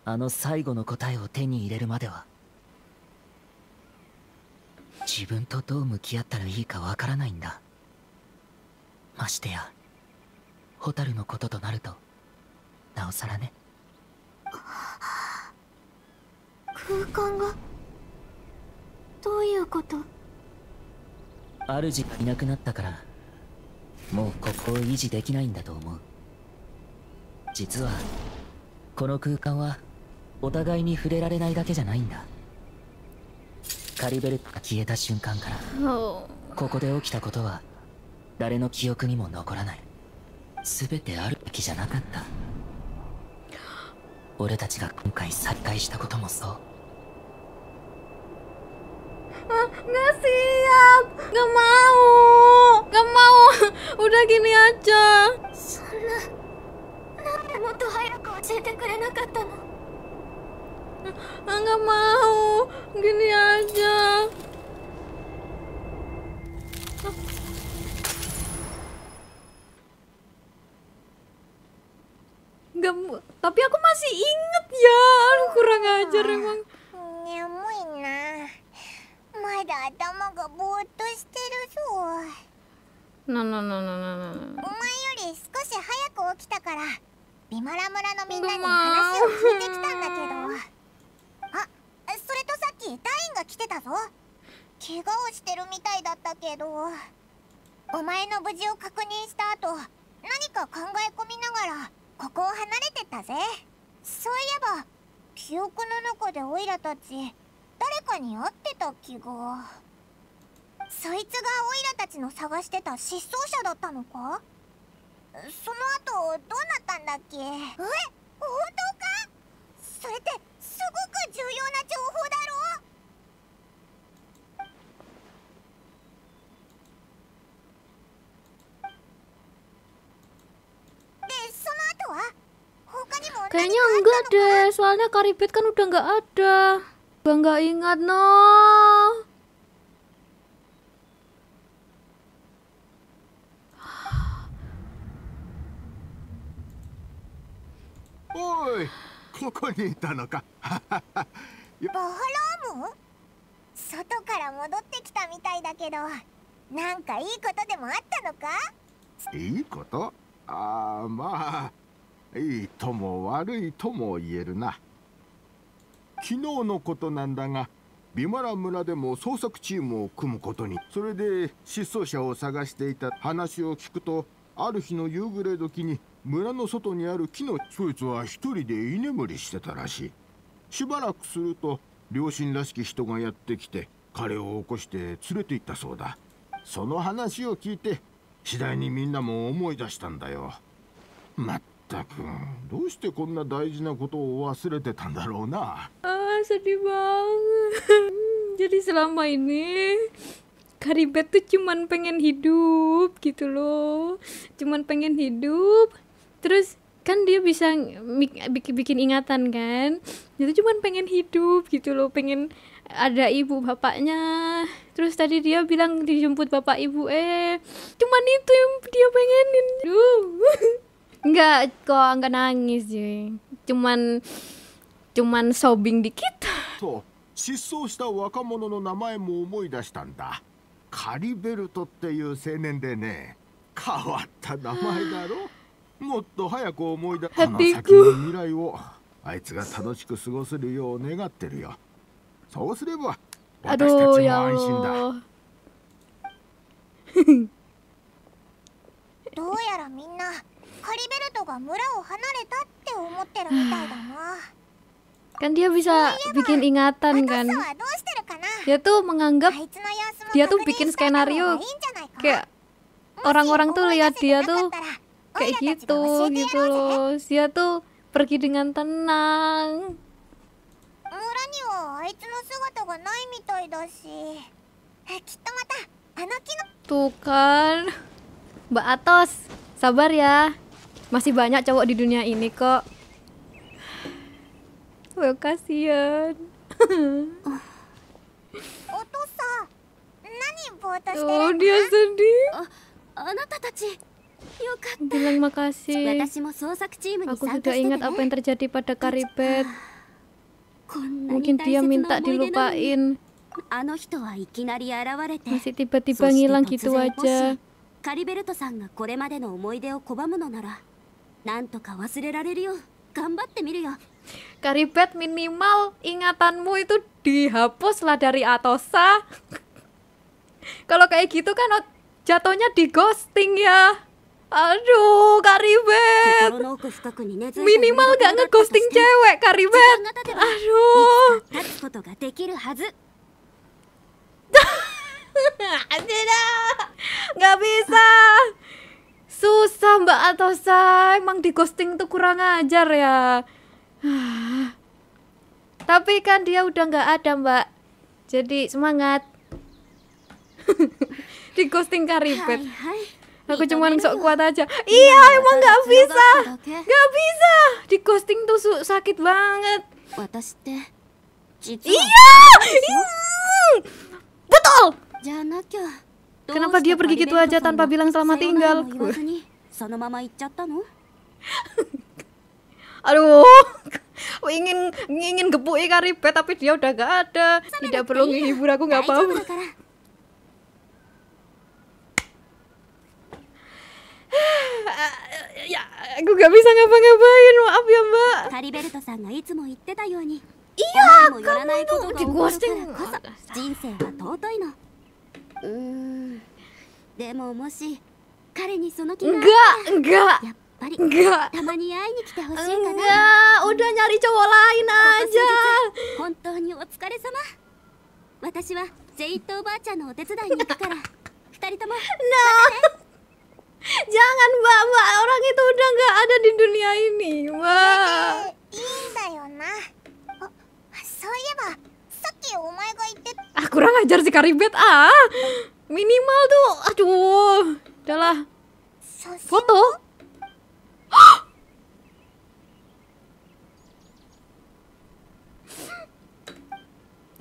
あの最後の答えを手に入れるまでは自分とどう向き合ったらいいかわからないんだましてや蛍のこととなると。なおさらね空間がどういうこと主がいなくなったからもうここを維持できないんだと思う実はこの空間はお互いに触れられないだけじゃないんだカリベルトが消えた瞬間からここで起きたことは誰の記憶にも残らない全てあるべきじゃなかった俺たちが今回再会したこともそうガシアガマオガマオ裏切りあっちゃんそんななんでもっと早く教えてくれなかったのガマオギリアちゃん nggak tapi aku masih inget ya u kurang ajar emang まだ頭がぼーっしてるぞお前より少し早く起きたからビマラ村のみんなに話を聞いてきたんだけどあそれとさっきイ員が来てたぞ怪我をしてるみたいだったけどお前の無事を確認した後何か考え込みながらここを離れてたぜそういえば記憶の中でオイラたち誰かに会ってた気がそいつがオイラたちの探してた失踪者だったのかその後どうなったんだっけえ本当かそれってすごく重要な情報だろ Kayaknya enggak deh, soalnya k a r i b i t kan udah nggak ada. b a n g g a ingat, no. Oi, ここにいたのか。ボホローム外から戻ってきたみたいだけど、なんかいいことでもあったのかいいことああ、まあ。いいとも悪いとも言えるな昨日のことなんだがビマラ村でも捜索チームを組むことにそれで失踪者を探していた話を聞くとある日の夕暮れ時に村の外にある木のそいつは一人で居眠りしてたらしいしばらくすると両親らしき人がやってきて彼を起こして連れて行ったそうだその話を聞いて次第にみんなも思い出したんだよまっったくどうしてこんな大事なことを忘れてたんだろうな ah sedih banget hmm, jadi selama ini Karibet tuh cuman pengen hidup gitu loh cuman pengen hidup terus kan dia bisa bikin bikin ingatan kan itu cuman pengen hidup gitu loh pengen ada ibu bapaknya terus tadi dia bilang dijemput bapak ibu eh cuman itu yang dia pengenin duh Enggak kok, enggak nangis sih. Cuman cuman sobbing dikit. Tuh, 失踪した若者の名前も思い出したんだ。カリベルトっていう青年でね、変わった名前だろ。もっと早く思い出この先の未来をあいつが楽しく過ごせるよう願ってるよ。そうすればどうやらみんな kan dia bisa bikin ingatan kan dia tuh menganggap dia tuh bikin skenario kayak orang-orang tuh lihat dia tuh kayak gitu gitu loh dia tuh pergi dengan tenang tuh kan Mbak Atos sabar ya masih banyak cowok di dunia ini kok. Well, kasihan. Oh, dia sedih. Oh, Bilang makasih. Aku sudah ingat apa yang terjadi pada Karibet. Mungkin dia minta dilupain. Masih tiba-tiba ngilang gitu aja. Karibet minimal ingatanmu itu dihapus lah dari Atosa Kalau kayak gitu kan jatuhnya di ghosting ya Aduh, Karibet. Minimal gak ngeghosting cewek, Karibet. Aduh. Gak bisa. Susah Mbak Atosa, emang di ghosting tuh kurang ajar ya. Tapi kan dia udah nggak ada Mbak. Jadi semangat. di ghosting karibet. Aku cuman sok ya. kuat aja. Iya, iya emang nggak bisa, nggak bisa. Di ghosting tuh sakit banget. Iya, iya. betul. Jangan Kenapa dia pergi gitu aja tanpa bilang selamat tinggal? Aduh, ingin ingin gebuk Ika Ribet tapi dia udah gak ada. Tidak perlu menghibur aku nggak apa-apa. ya, aku gak bisa ngapa-ngapain. Maaf ya, Mbak. Iya, kamu itu di ghosting. 人生は尊いの。うーんでももし彼にその気があが。たやっぱりたまに会いに来てほしいかなおじゃにゃりちょうらいなじゃ本当にお疲れ様私はジェイトおばあちゃんのお手伝いに行くから 二人とも またね Jangan, Mbak, Mbak. Orang itu udah gak ada di Ah kurang ajar si Karibet ah minimal tuh aduh udahlah foto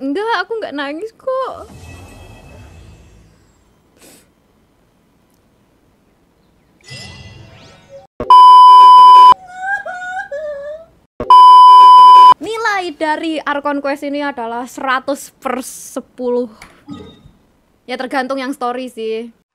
enggak aku nggak nangis kok nilai dari Arkon Quest ini adalah 100 per 10 ya tergantung yang story sih